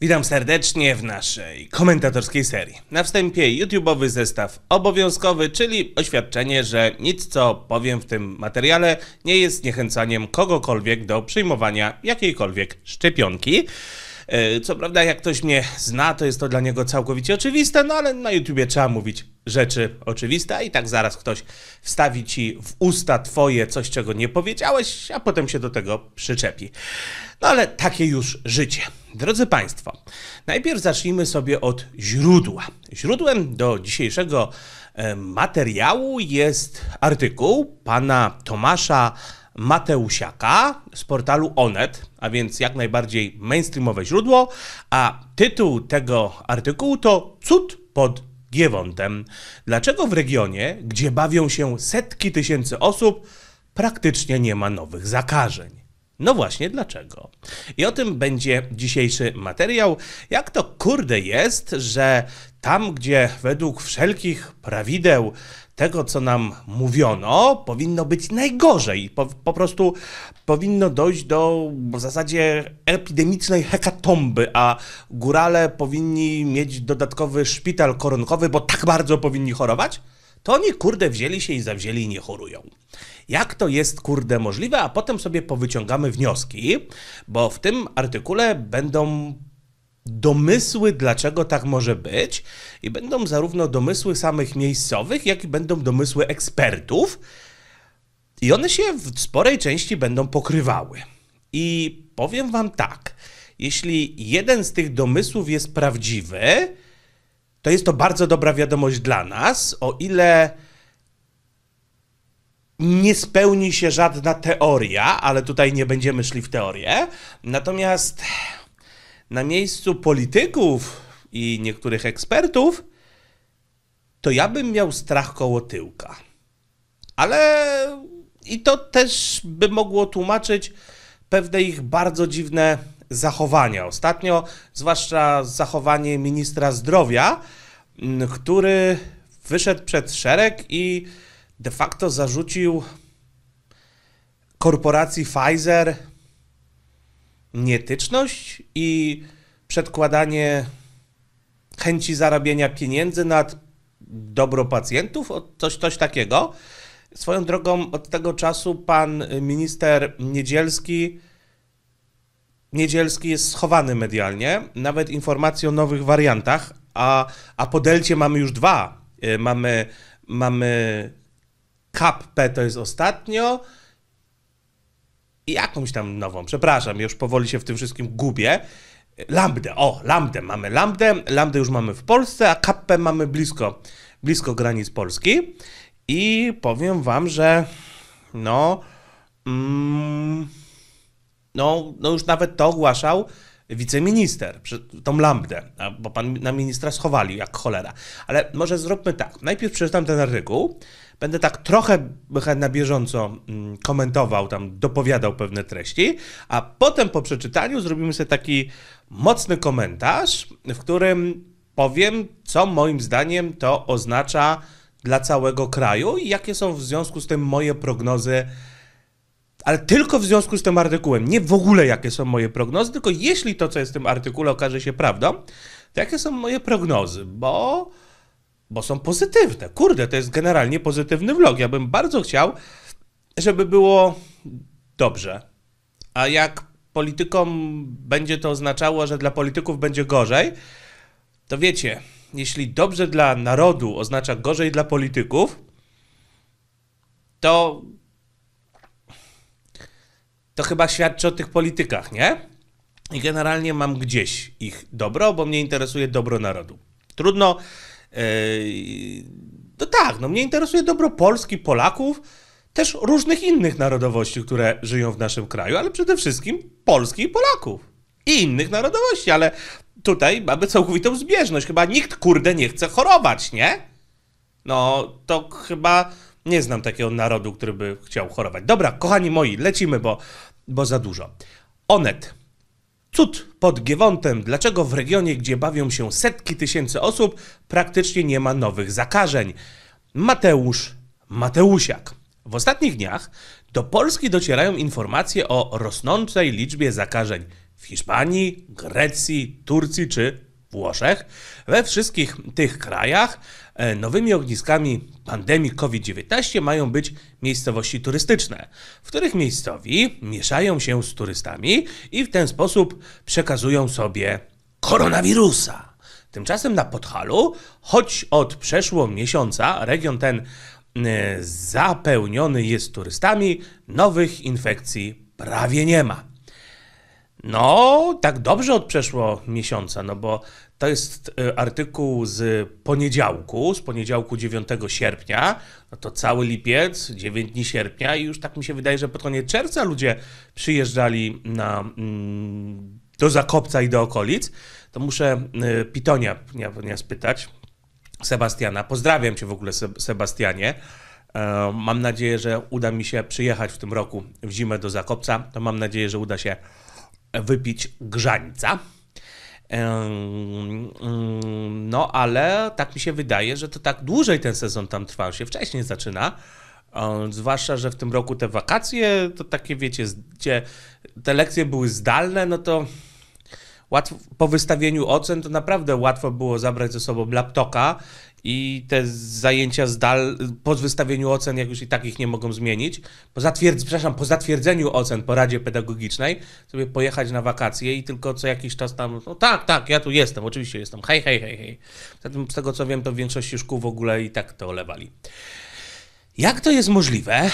Witam serdecznie w naszej komentatorskiej serii. Na wstępie YouTube'owy zestaw obowiązkowy, czyli oświadczenie, że nic co powiem w tym materiale nie jest zniechęcaniem kogokolwiek do przyjmowania jakiejkolwiek szczepionki. E, co prawda, jak ktoś mnie zna, to jest to dla niego całkowicie oczywiste, no ale na YouTubie trzeba mówić rzeczy oczywista i tak zaraz ktoś wstawi ci w usta twoje coś, czego nie powiedziałeś, a potem się do tego przyczepi. No ale takie już życie. Drodzy Państwo, najpierw zacznijmy sobie od źródła. Źródłem do dzisiejszego e, materiału jest artykuł pana Tomasza Mateusiaka z portalu Onet, a więc jak najbardziej mainstreamowe źródło, a tytuł tego artykułu to Cud pod Giewontem. Dlaczego w regionie, gdzie bawią się setki tysięcy osób, praktycznie nie ma nowych zakażeń? No właśnie dlaczego. I o tym będzie dzisiejszy materiał. Jak to kurde jest, że tam, gdzie według wszelkich prawideł tego, co nam mówiono, powinno być najgorzej. Po, po prostu powinno dojść do w zasadzie epidemicznej hekatomby, a górale powinni mieć dodatkowy szpital koronkowy, bo tak bardzo powinni chorować? To oni kurde wzięli się i zawzięli i nie chorują. Jak to jest kurde możliwe, a potem sobie powyciągamy wnioski, bo w tym artykule będą domysły, dlaczego tak może być, i będą zarówno domysły samych miejscowych, jak i będą domysły ekspertów, i one się w sporej części będą pokrywały. I powiem Wam tak, jeśli jeden z tych domysłów jest prawdziwy, to jest to bardzo dobra wiadomość dla nas, o ile nie spełni się żadna teoria, ale tutaj nie będziemy szli w teorię. Natomiast na miejscu polityków i niektórych ekspertów, to ja bym miał strach koło tyłka. Ale i to też by mogło tłumaczyć pewne ich bardzo dziwne zachowania. Ostatnio, zwłaszcza zachowanie ministra zdrowia, który wyszedł przed szereg i de facto zarzucił korporacji Pfizer nietyczność i przedkładanie chęci zarabiania pieniędzy nad dobro pacjentów, coś, coś takiego. Swoją drogą od tego czasu pan y, minister Niedzielski Niedzielski jest schowany medialnie, nawet informacje o nowych wariantach, a, a po Delcie mamy już dwa. Y, mamy, mamy CAP-P, to jest ostatnio, i jakąś tam nową, przepraszam, już powoli się w tym wszystkim gubię. Lambdę, o, lambdę, mamy lambdę, lambda już mamy w Polsce, a kappę mamy blisko, blisko granic Polski. I powiem wam, że no, mm, no, no już nawet to ogłaszał wiceminister, tą lambdę, bo pan na ministra schowali jak cholera. Ale może zróbmy tak. Najpierw przeczytam ten artykuł, będę tak trochę na bieżąco mm, komentował, tam dopowiadał pewne treści, a potem po przeczytaniu zrobimy sobie taki mocny komentarz, w którym powiem, co moim zdaniem to oznacza dla całego kraju i jakie są w związku z tym moje prognozy, ale tylko w związku z tym artykułem. Nie w ogóle jakie są moje prognozy, tylko jeśli to, co jest w tym artykule, okaże się prawdą, to jakie są moje prognozy, bo, bo są pozytywne. Kurde, to jest generalnie pozytywny vlog. Ja bym bardzo chciał, żeby było dobrze. A jak politykom będzie to oznaczało, że dla polityków będzie gorzej, to wiecie, jeśli dobrze dla narodu oznacza gorzej dla polityków, to. To chyba świadczy o tych politykach, nie? I generalnie mam gdzieś ich dobro, bo mnie interesuje dobro narodu. Trudno. Yy, no tak, no mnie interesuje dobro Polski, Polaków, też różnych innych narodowości, które żyją w naszym kraju, ale przede wszystkim Polski i Polaków. I innych narodowości, ale tutaj mamy całkowitą zbieżność. Chyba nikt, kurde, nie chce chorować, nie? No, to chyba nie znam takiego narodu, który by chciał chorować. Dobra, kochani moi, lecimy, bo, bo za dużo. Onet. Cud pod Giewontem. Dlaczego w regionie, gdzie bawią się setki tysięcy osób, praktycznie nie ma nowych zakażeń? Mateusz Mateusiak. W ostatnich dniach do Polski docierają informacje o rosnącej liczbie zakażeń w Hiszpanii, Grecji, Turcji czy Włoszech. We wszystkich tych krajach e, nowymi ogniskami pandemii COVID-19 mają być miejscowości turystyczne, w których miejscowi mieszają się z turystami i w ten sposób przekazują sobie koronawirusa. Tymczasem na Podhalu, choć od przeszło miesiąca region ten e, zapełniony jest turystami, nowych infekcji prawie nie ma. No, tak dobrze od przeszło miesiąca, no bo to jest e, artykuł z poniedziałku, z poniedziałku 9 sierpnia, no to cały lipiec, 9 dni sierpnia i już tak mi się wydaje, że pod koniec czerwca ludzie przyjeżdżali na, mm, do Zakopca i do okolic. To muszę e, Pitonia nie, spytać, Sebastiana. Pozdrawiam cię w ogóle, Sebastianie. E, mam nadzieję, że uda mi się przyjechać w tym roku w zimę do Zakopca. To mam nadzieję, że uda się wypić grzańca. No, ale tak mi się wydaje, że to tak dłużej ten sezon tam trwa, się wcześniej zaczyna. E, zwłaszcza, że w tym roku te wakacje, to takie wiecie, gdzie te lekcje były zdalne, no to łatwo, po wystawieniu ocen to naprawdę łatwo było zabrać ze sobą laptopa i te zajęcia zdal, po wystawieniu ocen, jak już i tak ich nie mogą zmienić, po, zatwierdz, przepraszam, po zatwierdzeniu ocen po Radzie Pedagogicznej, sobie pojechać na wakacje i tylko co jakiś czas tam, no tak, tak, ja tu jestem, oczywiście jestem, hej, hej, hej, hej. Zatem z tego co wiem, to w większości szkół w ogóle i tak to olewali. Jak to jest możliwe?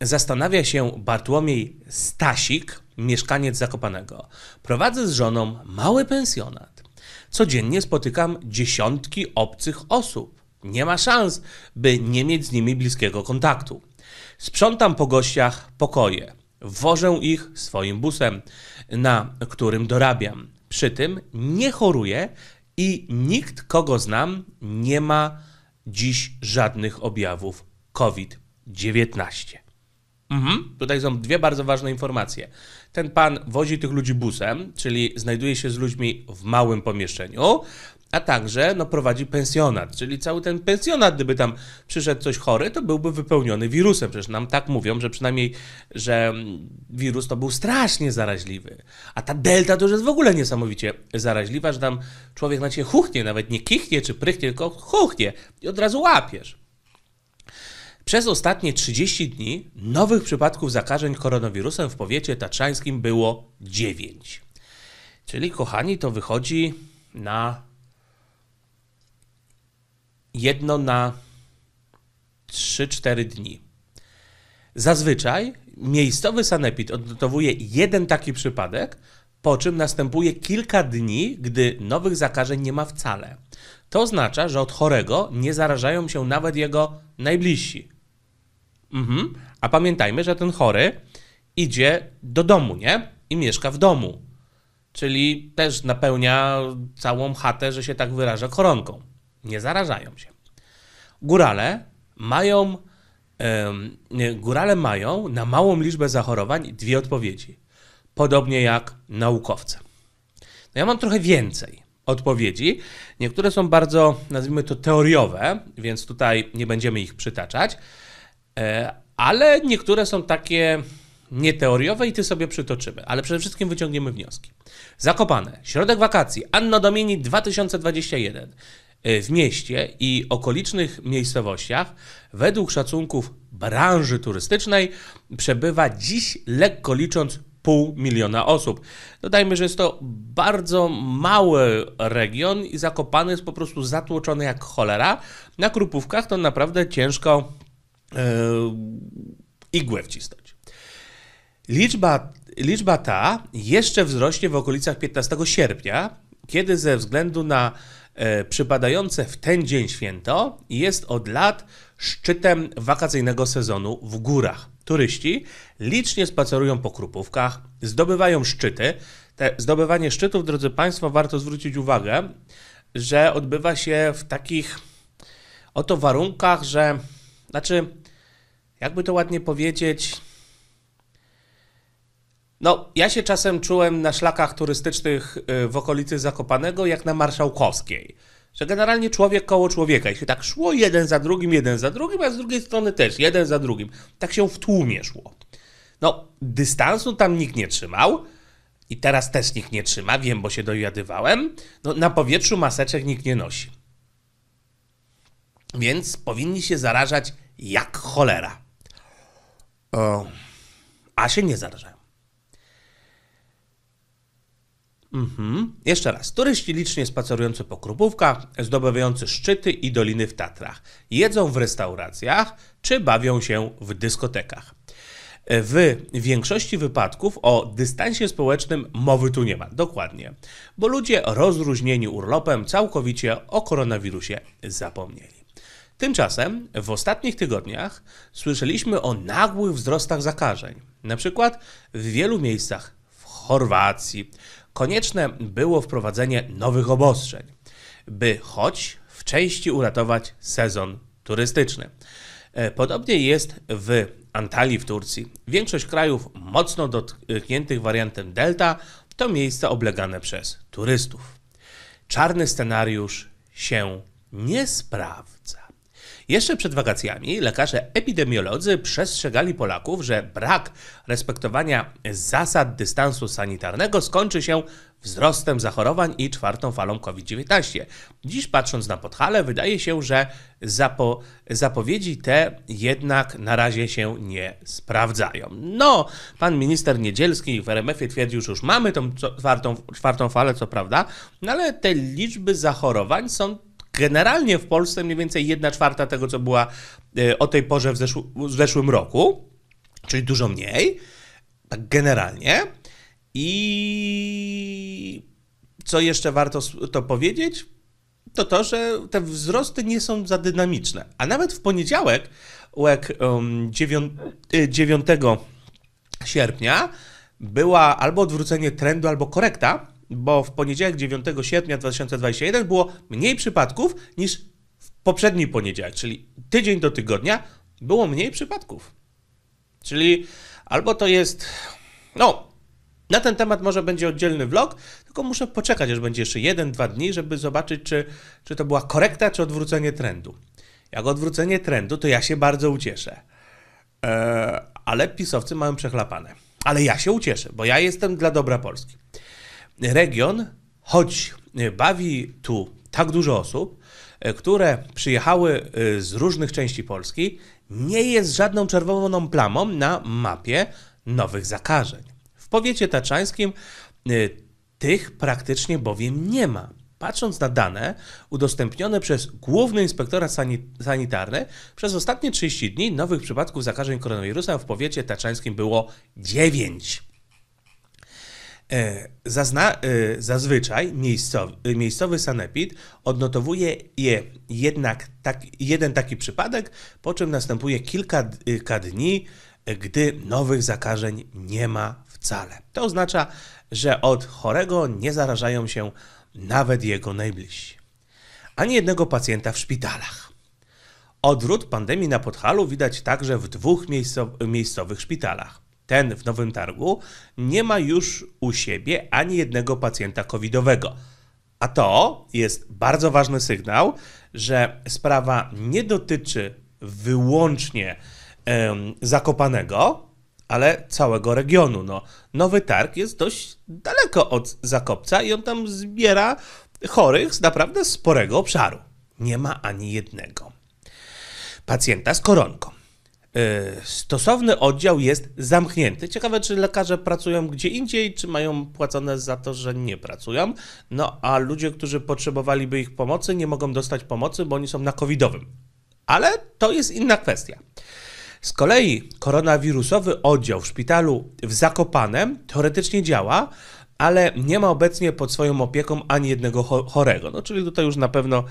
Zastanawia się Bartłomiej Stasik, mieszkaniec Zakopanego. Prowadzę z żoną mały pensjonat. Codziennie spotykam dziesiątki obcych osób. Nie ma szans, by nie mieć z nimi bliskiego kontaktu. Sprzątam po gościach pokoje. Wożę ich swoim busem, na którym dorabiam. Przy tym nie choruję i nikt, kogo znam, nie ma dziś żadnych objawów COVID-19. Mhm. Tutaj są dwie bardzo ważne informacje. Ten pan wozi tych ludzi busem, czyli znajduje się z ludźmi w małym pomieszczeniu, a także no, prowadzi pensjonat, czyli cały ten pensjonat, gdyby tam przyszedł coś chory, to byłby wypełniony wirusem. Przecież nam tak mówią, że przynajmniej, że wirus to był strasznie zaraźliwy. A ta delta to już jest w ogóle niesamowicie zaraźliwa, że tam człowiek na ciebie huchnie, nawet nie kichnie czy prychnie, tylko huchnie i od razu łapiesz. Przez ostatnie 30 dni nowych przypadków zakażeń koronawirusem w powiecie tatrzańskim było 9. Czyli, kochani, to wychodzi na jedno na 3-4 dni. Zazwyczaj miejscowy sanepid odnotowuje jeden taki przypadek, po czym następuje kilka dni, gdy nowych zakażeń nie ma wcale. To oznacza, że od chorego nie zarażają się nawet jego najbliżsi. Mhm. A pamiętajmy, że ten chory idzie do domu, nie? I mieszka w domu. Czyli też napełnia całą chatę, że się tak wyraża, koronką nie zarażają się. Górale mają, um, górale mają na małą liczbę zachorowań dwie odpowiedzi, podobnie jak naukowcy. No ja mam trochę więcej odpowiedzi. Niektóre są bardzo, nazwijmy to, teoriowe, więc tutaj nie będziemy ich przytaczać, e, ale niektóre są takie nieteoriowe i ty sobie przytoczymy, ale przede wszystkim wyciągniemy wnioski. Zakopane, środek wakacji, Anno Domini 2021. Y, w mieście i okolicznych miejscowościach według szacunków branży turystycznej przebywa dziś lekko licząc pół miliona osób. Dodajmy, że jest to bardzo mały region i Zakopany jest po prostu zatłoczony jak cholera. Na Krupówkach to naprawdę ciężko yy, igłę wcisnąć. Liczba, liczba ta jeszcze wzrośnie w okolicach 15 sierpnia, kiedy ze względu na E, przypadające w ten dzień święto jest od lat szczytem wakacyjnego sezonu w górach. Turyści licznie spacerują po krupówkach, zdobywają szczyty. Te zdobywanie szczytów, drodzy Państwo, warto zwrócić uwagę, że odbywa się w takich oto warunkach, że znaczy, jakby to ładnie powiedzieć, no, ja się czasem czułem na szlakach turystycznych y, w okolicy Zakopanego jak na Marszałkowskiej. Że generalnie człowiek koło człowieka i się tak szło jeden za drugim, jeden za drugim, a z drugiej strony też jeden za drugim. Tak się w tłumie szło. No, dystansu tam nikt nie trzymał i teraz też nikt nie trzyma, wiem, bo się dojadywałem. No, na powietrzu maseczek nikt nie nosi. Więc powinni się zarażać jak cholera. O, a się nie zarażają. Mhm. Jeszcze raz. Turyści licznie spacerujący po Krupówkach, zdobywający szczyty i doliny w Tatrach. Jedzą w restauracjach, czy bawią się w dyskotekach. W większości wypadków o dystansie społecznym mowy tu nie ma, dokładnie, bo ludzie rozróżnieni urlopem całkowicie o koronawirusie zapomnieli. Tymczasem w ostatnich tygodniach słyszeliśmy o nagłych wzrostach zakażeń, na przykład w wielu miejscach w Chorwacji, konieczne było wprowadzenie nowych obostrzeń, by choć w części uratować sezon turystyczny. E, podobnie jest w Antalii w Turcji. Większość krajów mocno dotkniętych wariantem Delta to miejsca oblegane przez turystów. Czarny scenariusz się nie sprawdza. Jeszcze przed wakacjami lekarze epidemiolodzy przestrzegali Polaków, że brak respektowania zasad dystansu sanitarnego skończy się wzrostem zachorowań i czwartą falą COVID-19. Dziś patrząc na Podhale, wydaje się, że zapo zapowiedzi te jednak na razie się nie sprawdzają. No, pan minister Niedzielski w RMF-ie twierdził, że już mamy tą czwartą, czwartą falę, co prawda, no ale te liczby zachorowań są generalnie w Polsce mniej więcej 1 czwarta tego, co była e, o tej porze w, zeszł w zeszłym roku, czyli dużo mniej, tak generalnie. I co jeszcze warto to powiedzieć? To to, że te wzrosty nie są za dynamiczne. A nawet w poniedziałek, 9, 9 um, e, sierpnia, była albo odwrócenie trendu, albo korekta bo w poniedziałek 9 sierpnia 2021 było mniej przypadków niż w poprzedni poniedziałek, czyli tydzień do tygodnia było mniej przypadków. Czyli albo to jest. No, na ten temat może będzie oddzielny vlog, tylko muszę poczekać, aż będzie jeszcze jeden, dwa dni, żeby zobaczyć, czy, czy to była korekta, czy odwrócenie trendu. Jak odwrócenie trendu, to ja się bardzo ucieszę. Eee, ale pisowcy mają przechlapane. Ale ja się ucieszę, bo ja jestem dla dobra Polski region, choć bawi tu tak dużo osób, e, które przyjechały e, z różnych części Polski, nie jest żadną czerwoną plamą na mapie nowych zakażeń. W powiecie taczańskim e, tych praktycznie bowiem nie ma. Patrząc na dane udostępnione przez Główny inspektora Sanitarny, przez ostatnie 30 dni nowych przypadków zakażeń koronawirusem w powiecie taczańskim było 9. E, zazna, e, zazwyczaj miejscowy, miejscowy sanepid odnotowuje je jednak tak, jeden taki przypadek, po czym następuje kilka dni, gdy nowych zakażeń nie ma wcale. To oznacza, że od chorego nie zarażają się nawet jego najbliżsi. Ani jednego pacjenta w szpitalach. Odwrót pandemii na Podhalu widać także w dwóch miejscowych szpitalach ten w Nowym Targu, nie ma już u siebie ani jednego pacjenta covidowego. A to jest bardzo ważny sygnał, że sprawa nie dotyczy wyłącznie um, Zakopanego, ale całego regionu. No, Nowy Targ jest dość daleko od Zakopca i on tam zbiera chorych z naprawdę sporego obszaru. Nie ma ani jednego pacjenta z koronką. E, stosowny oddział jest zamknięty. Ciekawe, czy lekarze pracują gdzie indziej, czy mają płacone za to, że nie pracują. No a ludzie, którzy potrzebowaliby ich pomocy, nie mogą dostać pomocy, bo oni są na covidowym. Ale to jest inna kwestia. Z kolei koronawirusowy oddział w szpitalu w Zakopanem teoretycznie działa, ale nie ma obecnie pod swoją opieką ani jednego chorego. No czyli tutaj już na pewno,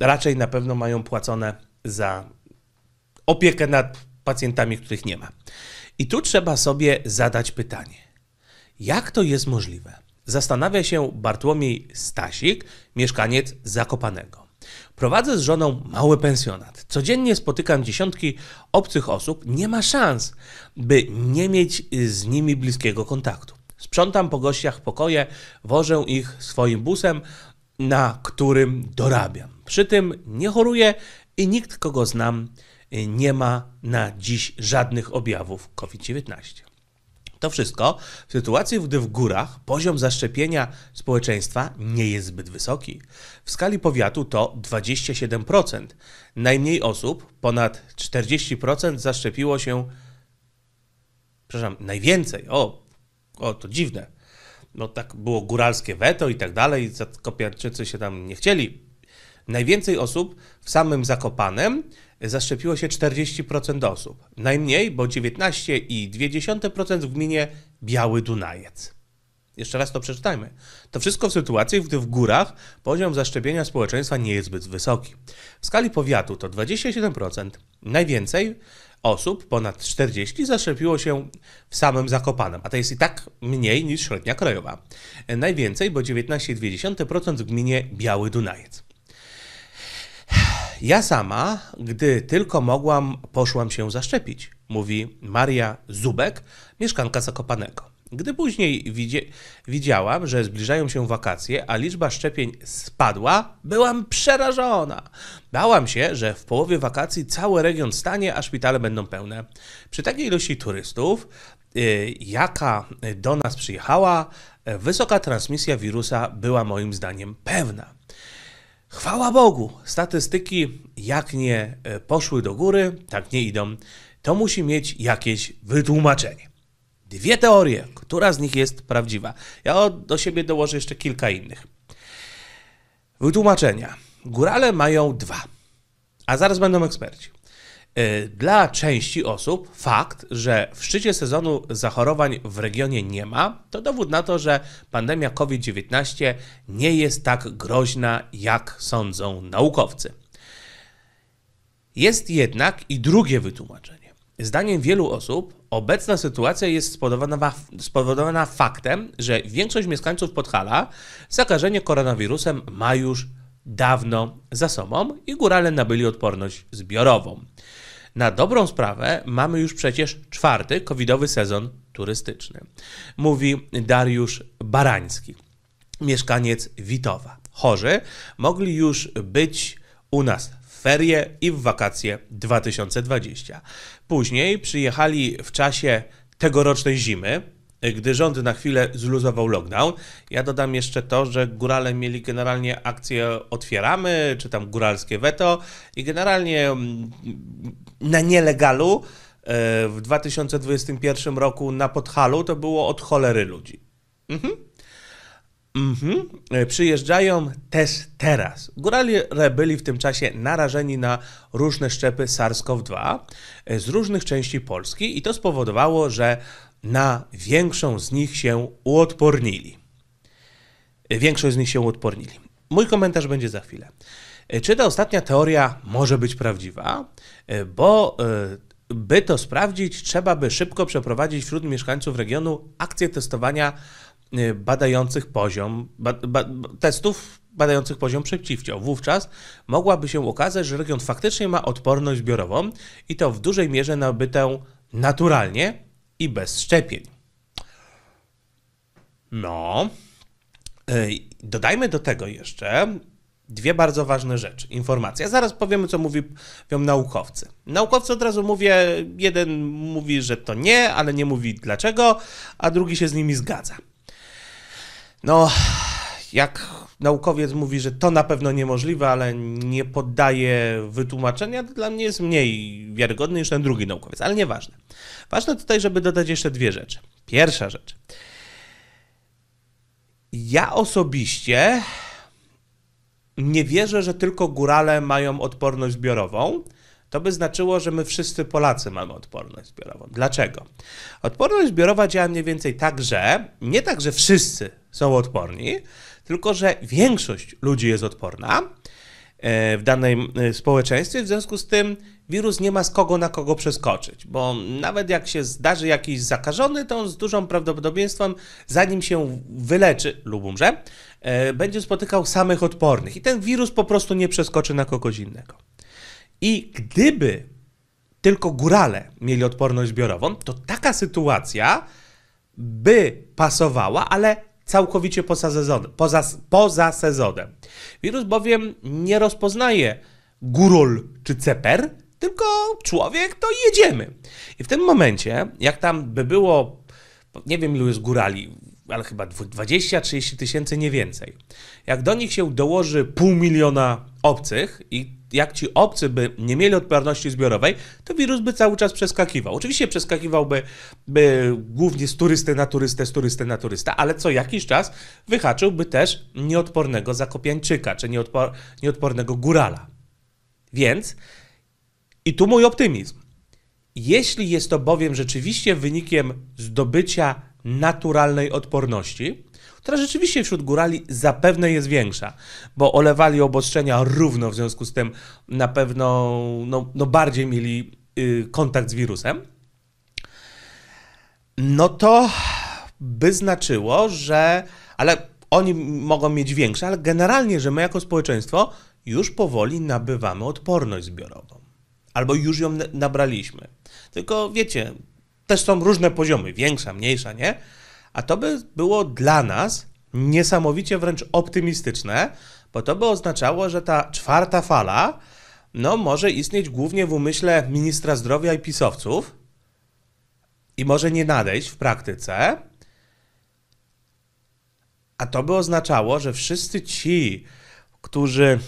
raczej na pewno mają płacone za opiekę nad pacjentami, których nie ma. I tu trzeba sobie zadać pytanie: jak to jest możliwe? Zastanawia się Bartłomiej Stasik, mieszkaniec Zakopanego. Prowadzę z żoną mały pensjonat. Codziennie spotykam dziesiątki obcych osób. Nie ma szans, by nie mieć y, z nimi bliskiego kontaktu. Sprzątam po gościach pokoje, wożę ich swoim busem, na którym dorabiam. Przy tym nie choruję i nikt, kogo znam, nie ma na dziś żadnych objawów COVID-19. To wszystko w sytuacji, gdy w górach poziom zaszczepienia społeczeństwa nie jest zbyt wysoki. W skali powiatu to 27%. Najmniej osób, ponad 40%, zaszczepiło się. Przepraszam, najwięcej. O, o to dziwne. No tak było góralskie weto i tak dalej. Zakopiarczycy się tam nie chcieli. Najwięcej osób w samym Zakopanem zaszczepiło się 40% osób. Najmniej, bo 19,2% w gminie Biały Dunajec. Jeszcze raz to przeczytajmy. To wszystko w sytuacji, gdy w górach poziom zaszczepienia społeczeństwa nie jest zbyt wysoki. W skali powiatu to 27%. Najwięcej osób, ponad 40, zaszczepiło się w samym Zakopanem, a to jest i tak mniej niż średnia krajowa. Najwięcej, bo 19,2% w gminie Biały Dunajec. Ja sama, gdy tylko mogłam, poszłam się zaszczepić, mówi Maria Zubek, mieszkanka Zakopanego. Gdy później widzie, widziałam, że zbliżają się wakacje, a liczba szczepień spadła, byłam przerażona. Bałam się, że w połowie wakacji cały region stanie, a szpitale będą pełne. Przy takiej ilości turystów, y, jaka do nas przyjechała, wysoka transmisja wirusa była moim zdaniem pewna. Chwała Bogu, statystyki jak nie e, poszły do góry, tak nie idą, to musi mieć jakieś wytłumaczenie. Dwie teorie, która z nich jest prawdziwa. Ja do siebie dołożę jeszcze kilka innych. Wytłumaczenia. Górale mają dwa, a zaraz będą eksperci. Y, dla części osób fakt, że w szczycie sezonu zachorowań w regionie nie ma, to dowód na to, że pandemia COVID-19 nie jest tak groźna, jak sądzą naukowcy. Jest jednak i drugie wytłumaczenie. Zdaniem wielu osób obecna sytuacja jest spowodowana, spowodowana faktem, że większość mieszkańców Podhala zakażenie koronawirusem ma już dawno za sobą i górale nabyli odporność zbiorową. Na dobrą sprawę mamy już przecież czwarty covidowy sezon turystyczny. Mówi Dariusz Barański, mieszkaniec Witowa. Chorzy mogli już być u nas w ferie i w wakacje 2020. Później przyjechali w czasie tegorocznej zimy, gdy rząd na chwilę zluzował lockdown. Ja dodam jeszcze to, że górale mieli generalnie akcję otwieramy, czy tam góralskie weto i generalnie mm, na nielegalu e, w 2021 roku na Podhalu to było od cholery ludzi. Mhm. Mhm. E, przyjeżdżają też teraz. Górale byli w tym czasie narażeni na różne szczepy SARS-CoV-2 e, z różnych części Polski i to spowodowało, że na większą z nich się uodpornili. Większość z nich się uodpornili. Mój komentarz będzie za chwilę. Czy ta ostatnia teoria może być prawdziwa? Bo e, by to sprawdzić, trzeba by szybko przeprowadzić wśród mieszkańców regionu akcję testowania e, badających poziom, ba, ba, testów badających poziom przeciwciał. Wówczas mogłaby się okazać, że region faktycznie ma odporność zbiorową i to w dużej mierze nabytą naturalnie, i bez szczepień. No, y, dodajmy do tego jeszcze dwie bardzo ważne rzeczy, informacje. zaraz powiemy, co mówią naukowcy. Naukowcy od razu mówię, jeden mówi, że to nie, ale nie mówi dlaczego, a drugi się z nimi zgadza. No, jak naukowiec mówi, że to na pewno niemożliwe, ale nie poddaje wytłumaczenia, to dla mnie jest mniej wiarygodny niż ten drugi naukowiec, ale nieważne. Ważne tutaj, żeby dodać jeszcze dwie rzeczy. Pierwsza rzecz. Ja osobiście nie wierzę, że tylko górale mają odporność zbiorową. To by znaczyło, że my wszyscy Polacy mamy odporność zbiorową. Dlaczego? Odporność zbiorowa działa mniej więcej tak, że nie tak, że wszyscy są odporni, tylko, że większość ludzi jest odporna e, w danym e, społeczeństwie, w związku z tym wirus nie ma z kogo na kogo przeskoczyć, bo nawet jak się zdarzy jakiś zakażony, to on z dużą prawdopodobieństwem, zanim się wyleczy lub umrze, e, będzie spotykał samych odpornych i ten wirus po prostu nie przeskoczy na kogoś innego. I gdyby tylko górale mieli odporność zbiorową, to taka sytuacja by pasowała, ale całkowicie poza, sezon, poza, poza sezonem. Wirus bowiem nie rozpoznaje górul czy ceper, tylko człowiek to jedziemy. I w tym momencie, jak tam by było, nie wiem ilu jest górali, ale chyba 20-30 tysięcy, nie więcej. Jak do nich się dołoży pół miliona obcych i jak ci obcy by nie mieli odporności zbiorowej, to wirus by cały czas przeskakiwał. Oczywiście przeskakiwałby by głównie z turysty na turystę, z turysty na turysta, ale co jakiś czas wyhaczyłby też nieodpornego zakopiańczyka, czy nieodpor nieodpornego górala. Więc, i tu mój optymizm, jeśli jest to bowiem rzeczywiście wynikiem zdobycia naturalnej odporności, która rzeczywiście wśród górali zapewne jest większa, bo olewali obostrzenia równo, w związku z tym na pewno no, no bardziej mieli y, kontakt z wirusem, no to by znaczyło, że. Ale oni mogą mieć większe, ale generalnie, że my jako społeczeństwo już powoli nabywamy odporność zbiorową. Albo już ją nabraliśmy. Tylko wiecie, też są różne poziomy, większa, mniejsza, nie? A to by było dla nas niesamowicie wręcz optymistyczne, bo to by oznaczało, że ta czwarta fala no, może istnieć głównie w umyśle ministra zdrowia i pisowców i może nie nadejść w praktyce. A to by oznaczało, że wszyscy ci, którzy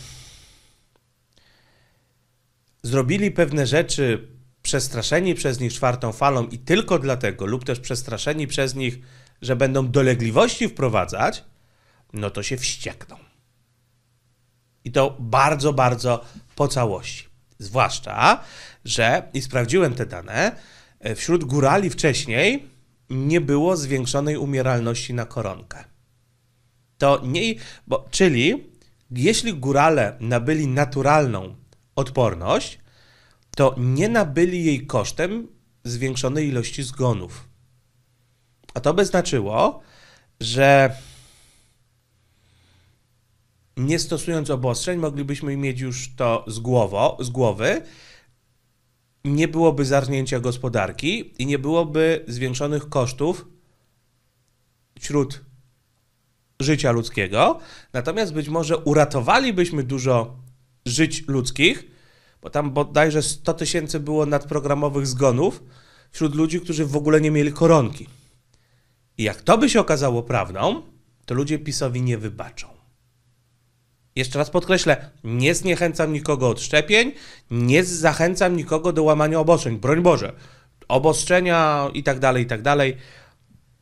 zrobili pewne rzeczy przestraszeni przez nich czwartą falą i tylko dlatego, lub też przestraszeni przez nich że będą dolegliwości wprowadzać, no to się wściekną. I to bardzo, bardzo po całości. Zwłaszcza, że, i sprawdziłem te dane, e, wśród górali wcześniej nie było zwiększonej umieralności na koronkę. To nie, bo, czyli jeśli górale nabyli naturalną odporność, to nie nabyli jej kosztem zwiększonej ilości zgonów. A to by znaczyło, że nie stosując obostrzeń, moglibyśmy mieć już to z, głowo, z głowy. Nie byłoby zarnięcia gospodarki i nie byłoby zwiększonych kosztów wśród życia ludzkiego. Natomiast być może uratowalibyśmy dużo żyć ludzkich, bo tam bodajże 100 tysięcy było nadprogramowych zgonów wśród ludzi, którzy w ogóle nie mieli koronki. I jak to by się okazało prawdą, to ludzie PiSowi nie wybaczą. Jeszcze raz podkreślę, nie zniechęcam nikogo od szczepień, nie zachęcam nikogo do łamania obostrzeń, broń Boże. Obostrzenia i tak dalej, i tak dalej,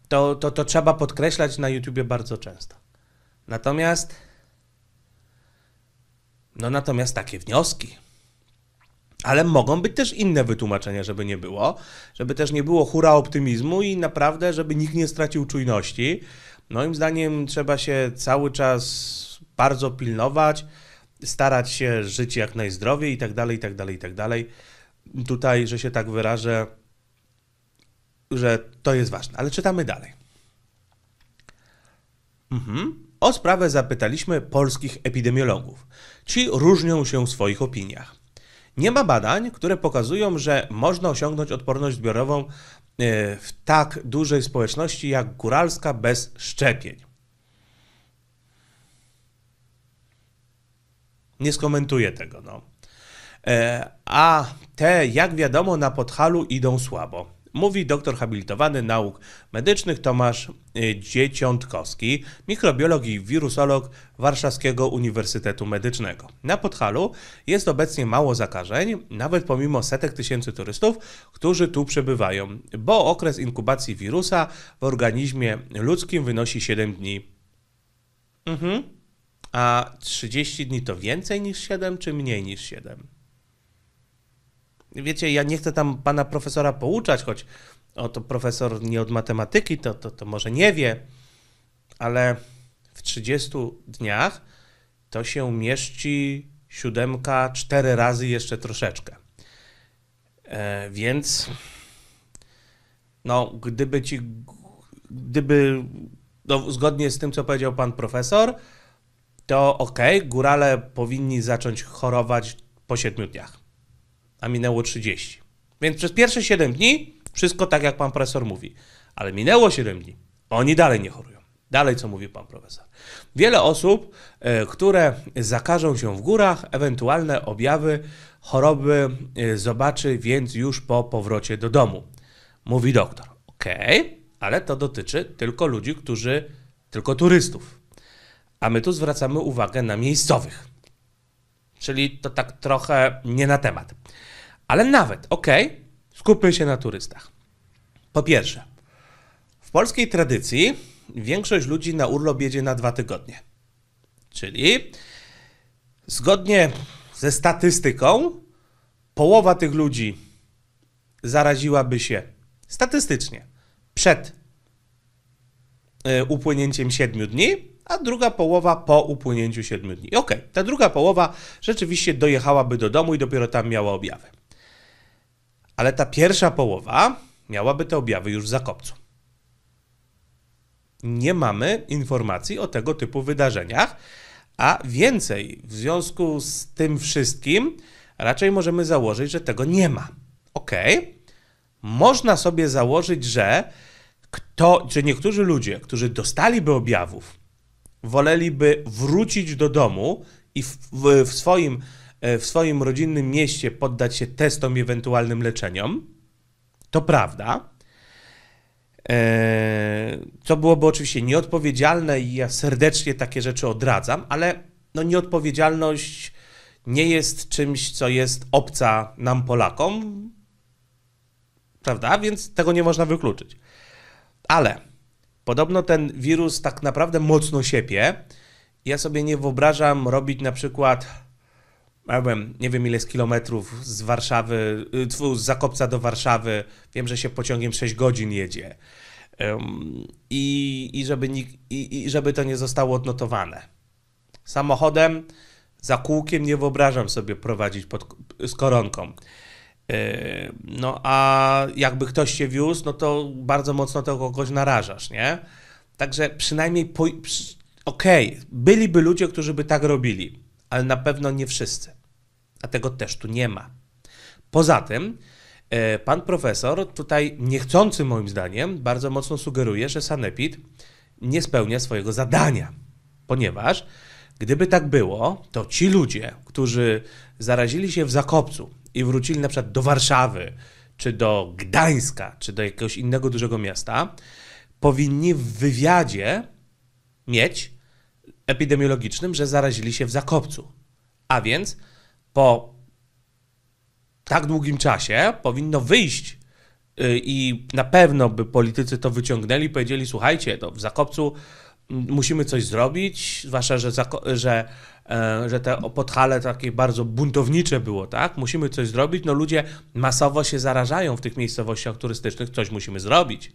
to, to, to trzeba podkreślać na YouTubie bardzo często. Natomiast, no natomiast takie wnioski, ale mogą być też inne wytłumaczenia, żeby nie było, żeby też nie było hura optymizmu i naprawdę, żeby nikt nie stracił czujności. Moim zdaniem trzeba się cały czas bardzo pilnować, starać się żyć jak najzdrowiej i tak dalej, i tak dalej, i tak dalej. Tutaj, że się tak wyrażę, że to jest ważne. Ale czytamy dalej. Mhm. O sprawę zapytaliśmy polskich epidemiologów. Ci różnią się w swoich opiniach. Nie ma badań, które pokazują, że można osiągnąć odporność zbiorową e, w tak dużej społeczności jak góralska bez szczepień. Nie skomentuję tego. No. E, a te, jak wiadomo, na podchalu idą słabo. Mówi doktor habilitowany nauk medycznych Tomasz y, Dzieciątkowski, mikrobiolog i wirusolog Warszawskiego Uniwersytetu Medycznego. Na Podhalu jest obecnie mało zakażeń, nawet pomimo setek tysięcy turystów, którzy tu przebywają, bo okres inkubacji wirusa w organizmie ludzkim wynosi 7 dni. Mhm. A 30 dni to więcej niż 7 czy mniej niż 7? wiecie, ja nie chcę tam pana profesora pouczać, choć oto profesor nie od matematyki, to, to, to może nie wie, ale w 30 dniach to się mieści siódemka cztery razy jeszcze troszeczkę. E, więc no, gdyby ci, gdyby no, zgodnie z tym, co powiedział pan profesor, to ok, górale powinni zacząć chorować po siedmiu dniach a minęło 30. Więc przez pierwsze 7 dni wszystko tak, jak pan profesor mówi. Ale minęło 7 dni, oni dalej nie chorują. Dalej, co mówi pan profesor. Wiele osób, e, które zakażą się w górach, ewentualne objawy choroby e, zobaczy więc już po powrocie do domu. Mówi doktor. Okej, okay, ale to dotyczy tylko ludzi, którzy, tylko turystów. A my tu zwracamy uwagę na miejscowych. Czyli to tak trochę nie na temat. Ale nawet, okej, okay, skupmy się na turystach. Po pierwsze, w polskiej tradycji większość ludzi na urlop jedzie na dwa tygodnie. Czyli zgodnie ze statystyką, połowa tych ludzi zaraziłaby się statystycznie przed y, upłynięciem siedmiu dni, a druga połowa po upłynięciu 7 dni. Okej, okay, ta druga połowa rzeczywiście dojechałaby do domu i dopiero tam miała objawy. Ale ta pierwsza połowa miałaby te objawy już w Zakopcu. Nie mamy informacji o tego typu wydarzeniach, a więcej w związku z tym wszystkim raczej możemy założyć, że tego nie ma. Ok, można sobie założyć, że, kto, że niektórzy ludzie, którzy dostaliby objawów, woleliby wrócić do domu i w, w, swoim, e, w swoim rodzinnym mieście poddać się testom i ewentualnym leczeniom. To prawda. E, co byłoby oczywiście nieodpowiedzialne i ja serdecznie takie rzeczy odradzam, ale no nieodpowiedzialność nie jest czymś, co jest obca nam Polakom, prawda? Więc tego nie można wykluczyć. Ale Podobno ten wirus tak naprawdę mocno siepie. Ja sobie nie wyobrażam robić na przykład, ja wiem, nie wiem ile z kilometrów z Warszawy, y, z Zakopca do Warszawy. Wiem, że się pociągiem 6 godzin jedzie. i, i, żeby nikt, i, i żeby to nie zostało odnotowane. Samochodem, za kółkiem nie wyobrażam sobie prowadzić pod, z koronką. E, no a jakby ktoś się wiózł, no to bardzo mocno tego kogoś narażasz, nie? Także przynajmniej, po... okej, okay, byliby ludzie, którzy by tak robili, ale na pewno nie wszyscy. A tego też tu nie ma. Poza tym, e, pan profesor tutaj niechcący moim zdaniem bardzo mocno sugeruje, że Sanepid nie spełnia swojego zadania, ponieważ gdyby tak było, to ci ludzie, którzy zarazili się w Zakopcu, i wrócili na przykład do Warszawy, czy do Gdańska, czy do jakiegoś innego dużego miasta, powinni w wywiadzie mieć epidemiologicznym, że zarazili się w Zakopcu. A więc po tak długim czasie powinno wyjść y, i na pewno by politycy to wyciągnęli, powiedzieli: Słuchajcie, to w Zakopcu mm, musimy coś zrobić, zwłaszcza, że, że E, że te podhale takie bardzo buntownicze było, tak? Musimy coś zrobić, no ludzie masowo się zarażają w tych miejscowościach turystycznych, coś musimy zrobić.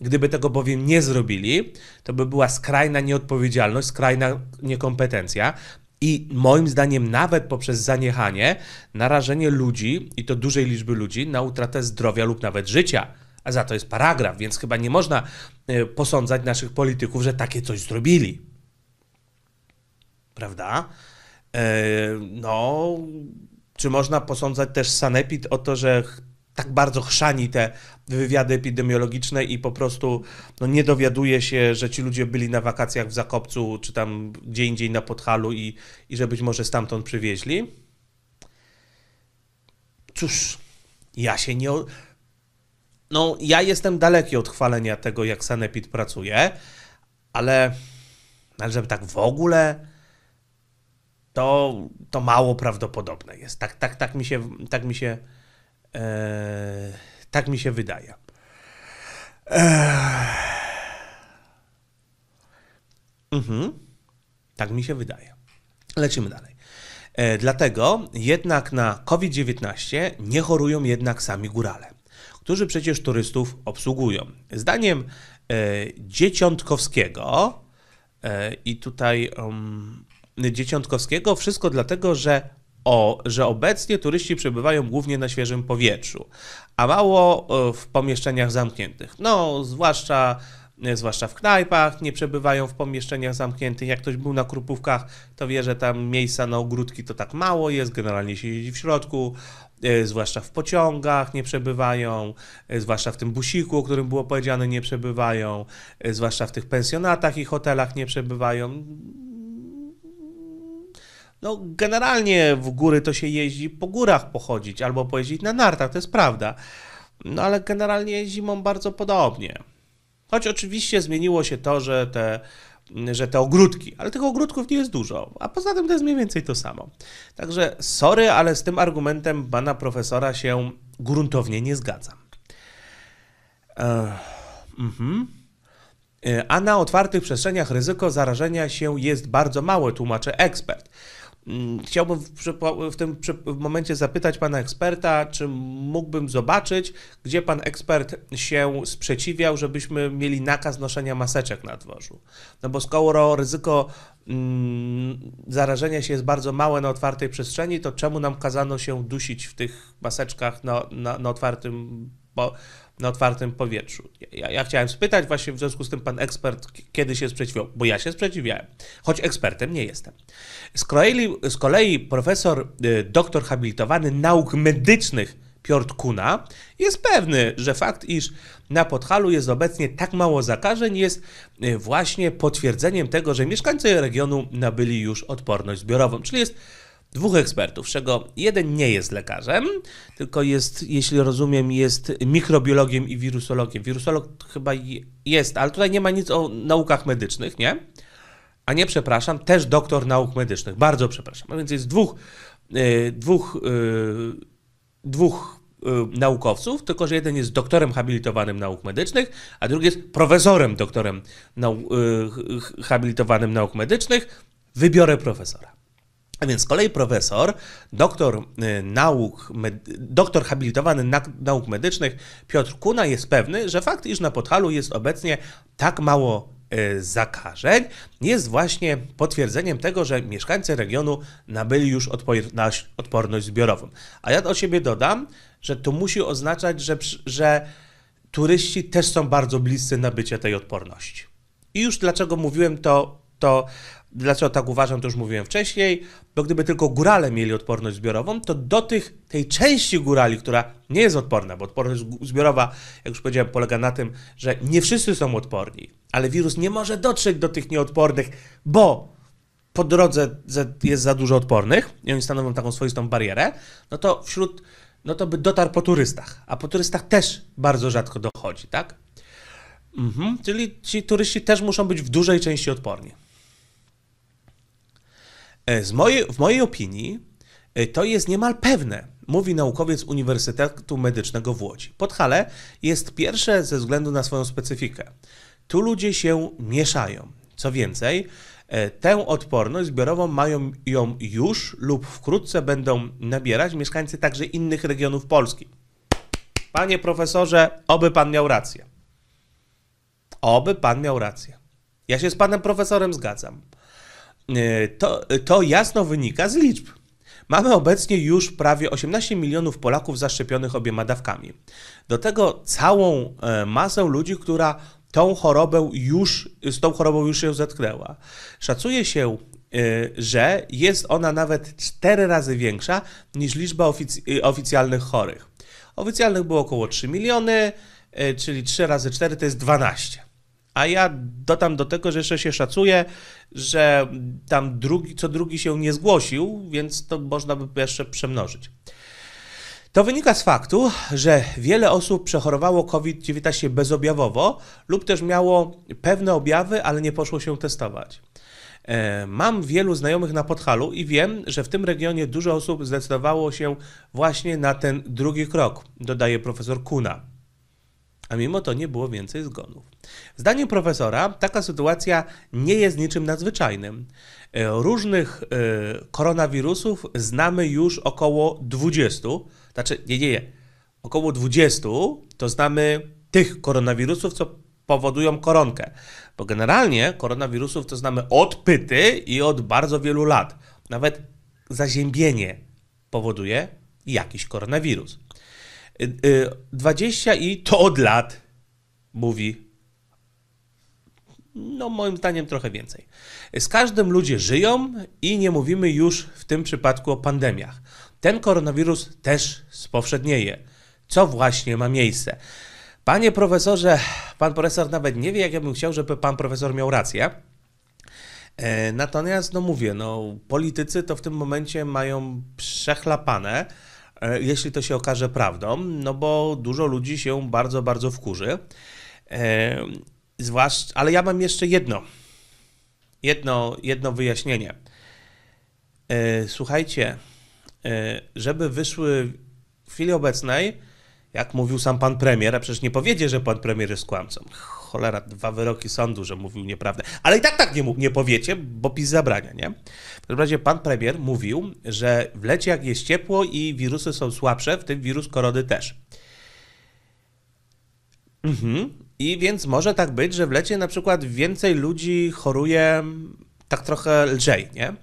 Gdyby tego bowiem nie zrobili, to by była skrajna nieodpowiedzialność, skrajna niekompetencja i moim zdaniem nawet poprzez zaniechanie narażenie ludzi i to dużej liczby ludzi na utratę zdrowia lub nawet życia. A za to jest paragraf, więc chyba nie można e, posądzać naszych polityków, że takie coś zrobili prawda? E, no, czy można posądzać też Sanepid o to, że tak bardzo chrzani te wywiady epidemiologiczne i po prostu no, nie dowiaduje się, że ci ludzie byli na wakacjach w Zakopcu czy tam gdzie indziej na Podhalu i, i że być może stamtąd przywieźli? Cóż, ja się nie... No, ja jestem daleki od chwalenia tego, jak Sanepid pracuje, ale, ale żeby tak w ogóle to, to mało prawdopodobne jest. Tak, tak, tak mi się, tak mi się, e, tak mi się wydaje. E... Mhm. Tak mi się wydaje. Lecimy dalej. E, dlatego jednak na COVID-19 nie chorują jednak sami górale, którzy przecież turystów obsługują. Zdaniem e, Dzieciątkowskiego, e, i tutaj um, Dzieciątkowskiego. Wszystko dlatego, że o, że obecnie turyści przebywają głównie na świeżym powietrzu, a mało e, w pomieszczeniach zamkniętych. No, zwłaszcza e, zwłaszcza w knajpach, nie przebywają w pomieszczeniach zamkniętych. Jak ktoś był na Krupówkach, to wie, że tam miejsca na ogródki to tak mało jest, generalnie się siedzi w środku, e, zwłaszcza w pociągach nie przebywają, zwłaszcza w tym busiku, o którym było powiedziane, nie przebywają, zwłaszcza w tych pensjonatach i hotelach nie przebywają. No, generalnie w góry to się jeździ po górach pochodzić albo pojeździć na nartach, to jest prawda. No ale generalnie zimą bardzo podobnie. Choć oczywiście zmieniło się to, że te, że te ogródki, ale tych ogródków nie jest dużo, a poza tym to jest mniej więcej to samo. Także sorry, ale z tym argumentem pana profesora się gruntownie nie zgadzam. Mhm. E, a na otwartych przestrzeniach ryzyko zarażenia się jest bardzo małe, tłumaczy ekspert. Mm, chciałbym w, tym momencie zapytać pana eksperta, czy mógłbym zobaczyć, gdzie pan ekspert się sprzeciwiał, żebyśmy mieli nakaz noszenia maseczek na dworzu. No bo skoro ryzyko mm, zarażenia się jest bardzo małe na otwartej przestrzeni, to czemu nam kazano się dusić w tych maseczkach na, na, na otwartym po, na otwartym powietrzu. Ja, ja, chciałem spytać właśnie w związku z tym pan ekspert, kiedy się sprzeciwiał, bo ja się sprzeciwiałem, choć ekspertem nie jestem. Z kolei, z kolei profesor y, doktor habilitowany nauk medycznych Piotr Kuna jest pewny, że fakt, iż na Podhalu jest obecnie tak mało zakażeń, jest y, właśnie potwierdzeniem tego, że mieszkańcy regionu nabyli już odporność zbiorową, czyli jest dwóch ekspertów, z czego jeden nie jest lekarzem, tylko jest, jeśli rozumiem, jest mikrobiologiem i wirusologiem. Wirusolog chyba jest, ale tutaj nie ma nic o naukach medycznych, nie? A nie, przepraszam, też doktor nauk medycznych. Bardzo przepraszam. A więc jest dwóch, yy, dwóch, yy, dwóch y, naukowców, tylko że jeden jest doktorem habilitowanym nauk medycznych, a drugi jest profesorem doktorem nau y, habilitowanym nauk medycznych. Wybiorę profesora. A więc z kolei profesor, doktor y, nauk, doktor habilitowany nauk medycznych Piotr Kuna jest pewny, że fakt, iż na Podhalu jest obecnie tak mało y, zakażeń jest właśnie potwierdzeniem tego, że mieszkańcy regionu nabyli już odporność zbiorową. A ja do siebie dodam, że to musi oznaczać, że, że turyści też są bardzo bliscy nabycia tej odporności. I już dlaczego mówiłem to, to Dlaczego tak uważam, to już mówiłem wcześniej, bo gdyby tylko górale mieli odporność zbiorową, to do tych, tej części górali, która nie jest odporna, bo odporność zbiorowa, jak już powiedziałem, polega na tym, że nie wszyscy są odporni, ale wirus nie może dotrzeć do tych nieodpornych, bo po drodze jest za dużo odpornych i oni stanowią taką swoistą barierę, no to wśród, no to by dotarł po turystach, a po turystach też bardzo rzadko dochodzi, tak? Mhm, czyli ci turyści też muszą być w dużej części odporni. E, z mojej, w mojej opinii e, to jest niemal pewne, mówi naukowiec Uniwersytetu Medycznego w Łodzi. Podhale jest pierwsze ze względu na swoją specyfikę. Tu ludzie się mieszają. Co więcej, e, tę odporność zbiorową mają ją już lub wkrótce będą nabierać mieszkańcy także innych regionów Polski. Panie profesorze, oby pan miał rację. Oby pan miał rację. Ja się z panem profesorem zgadzam. E, to, to jasno wynika z liczb. Mamy obecnie już prawie 18 milionów Polaków zaszczepionych obiema dawkami. Do tego całą e, masę ludzi, która tą chorobę już, z tą chorobą już się zetknęła. Szacuje się, e, że jest ona nawet 4 razy większa niż liczba ofic- oficjalnych chorych. Oficjalnych było około 3 miliony, czyli 3 razy 4 to jest 12. A ja dodam do tego, że jeszcze się szacuje, że tam drugi, co drugi się nie zgłosił, więc to można by jeszcze przemnożyć. To wynika z faktu, że wiele osób przechorowało COVID-19 bezobjawowo lub też miało pewne objawy, ale nie poszło się testować. E, mam wielu znajomych na Podhalu i wiem, że w tym regionie dużo osób zdecydowało się właśnie na ten drugi krok, dodaje profesor Kuna a mimo to nie było więcej zgonów. W zdaniem profesora taka sytuacja nie jest niczym nadzwyczajnym. E, różnych e, koronawirusów znamy już około 20, znaczy nie, nie, nie, około 20 to znamy tych koronawirusów, co powodują koronkę. Bo generalnie koronawirusów to znamy od pyty i od bardzo wielu lat. Nawet zaziębienie powoduje jakiś koronawirus. 20 y, y, i to od lat, mówi. No, moim zdaniem trochę więcej. Z każdym ludzie żyją i nie mówimy już w tym przypadku o pandemiach. Ten koronawirus też spowszednieje, co właśnie ma miejsce. Panie profesorze, pan profesor nawet nie wie, jak ja bym chciał, żeby pan profesor miał rację. E, natomiast, no mówię, no, politycy to w tym momencie mają przechlapane. E, jeśli to się okaże prawdą, no bo dużo ludzi się bardzo, bardzo wkurzy. E, Zwłaszcza, ale ja mam jeszcze jedno, jedno, jedno wyjaśnienie. E, słuchajcie, żeby wyszły w chwili obecnej, jak mówił sam pan premier, a przecież nie powiedzie, że pan premier jest kłamcą cholera, dwa wyroki sądu, że mówił nieprawdę. Ale i tak tak nie, mógł, nie powiecie, bo PiS zabrania, nie? W każdym razie pan premier mówił, że w lecie jak jest ciepło i wirusy są słabsze, w tym wirus korony też. Mhm. I więc może tak być, że w lecie na przykład więcej ludzi choruje tak trochę lżej, nie?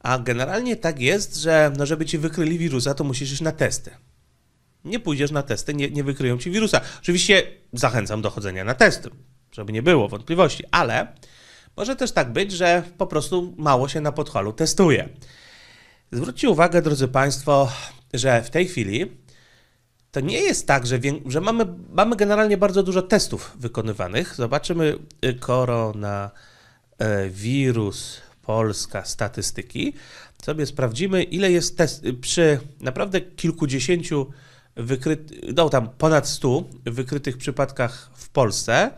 A generalnie tak jest, że no żeby ci wykryli wirusa, to musisz iść na testy nie pójdziesz na testy, nie, nie wykryją ci wirusa. Oczywiście zachęcam do chodzenia na testy, żeby nie było wątpliwości, ale może też tak być, że po prostu mało się na podchalu testuje. Zwróćcie uwagę, drodzy Państwo, że w tej chwili to nie jest tak, że, że mamy, mamy generalnie bardzo dużo testów wykonywanych. Zobaczymy y, koronawirus y, Polska statystyki. Sobie sprawdzimy, ile jest test y, przy naprawdę kilkudziesięciu wykryty, no tam ponad 100 wykrytych przypadkach w Polsce.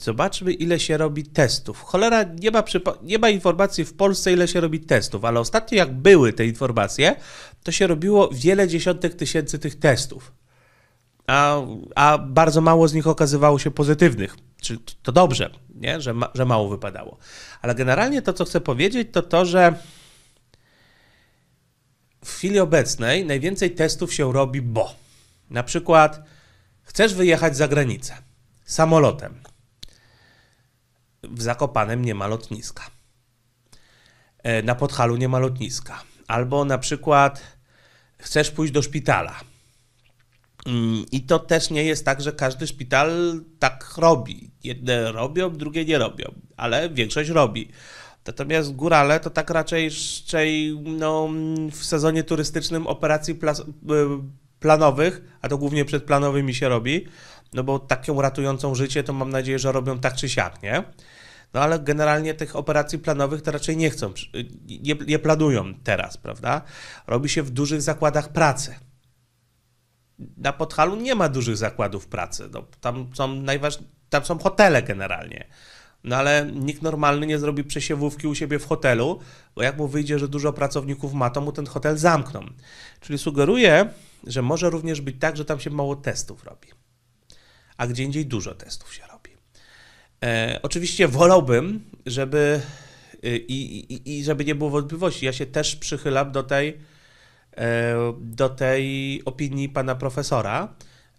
Zobaczmy, ile się robi testów. Cholera, nie ma, nie ma informacji w Polsce, ile się robi testów, ale ostatnio, jak były te informacje, to się robiło wiele dziesiątek tysięcy tych testów. A, a bardzo mało z nich okazywało się pozytywnych. Czy to dobrze, nie? Że, ma, że mało wypadało. Ale generalnie to, co chcę powiedzieć, to to, że w chwili obecnej najwięcej testów się robi, bo na przykład chcesz wyjechać za granicę samolotem. W Zakopanem nie ma lotniska. E, na Podhalu nie ma lotniska. Albo na przykład chcesz pójść do szpitala. Mm, I to też nie jest tak, że każdy szpital tak robi. Jedne robią, drugie nie robią, ale większość robi. Natomiast górale to tak raczej, raczej no, w sezonie turystycznym operacji plas, y, planowych, a to głównie planowymi się robi, no bo taką ratującą życie to mam nadzieję, że robią tak czy siak, nie? No ale generalnie tych operacji planowych to raczej nie chcą, nie, nie planują teraz, prawda? Robi się w dużych zakładach pracy na Podhalu nie ma dużych zakładów pracy. No, tam, są najważ... tam są hotele generalnie. No ale nikt normalny nie zrobi przesiewówki u siebie w hotelu, bo jak mu wyjdzie, że dużo pracowników ma, to mu ten hotel zamkną. Czyli sugeruję, że może również być tak, że tam się mało testów robi, a gdzie indziej dużo testów się robi. E, oczywiście wolałbym, żeby y, i, i, i żeby nie było wątpliwości, ja się też przychylam do tej, e, do tej opinii pana profesora,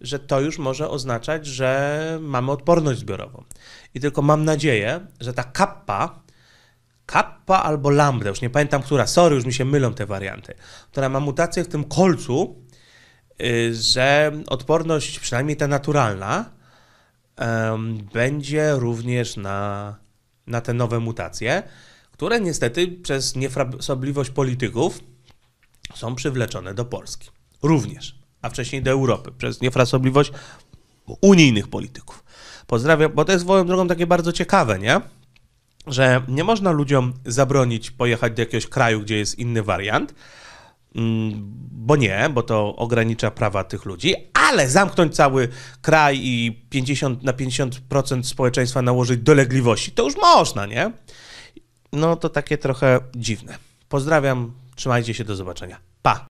że to już może oznaczać, że mamy odporność zbiorową. I tylko mam nadzieję, że ta kappa, kappa albo lambda, już nie pamiętam która, sorry, już mi się mylą te warianty, która ma mutację w tym kolcu, y, że odporność, przynajmniej ta naturalna, będzie również na, na te nowe mutacje, które niestety przez niefrasobliwość polityków są przywleczone do Polski. Również a wcześniej do Europy przez niefrasobliwość unijnych polityków. Pozdrawiam, bo to jest swoją drogą takie bardzo ciekawe, nie? Że nie można ludziom zabronić pojechać do jakiegoś kraju, gdzie jest inny wariant, mm, bo nie, bo to ogranicza prawa tych ludzi, ale zamknąć cały kraj i 50 na 50% społeczeństwa nałożyć dolegliwości, to już można, nie? No to takie trochę dziwne. Pozdrawiam, trzymajcie się, do zobaczenia. Pa!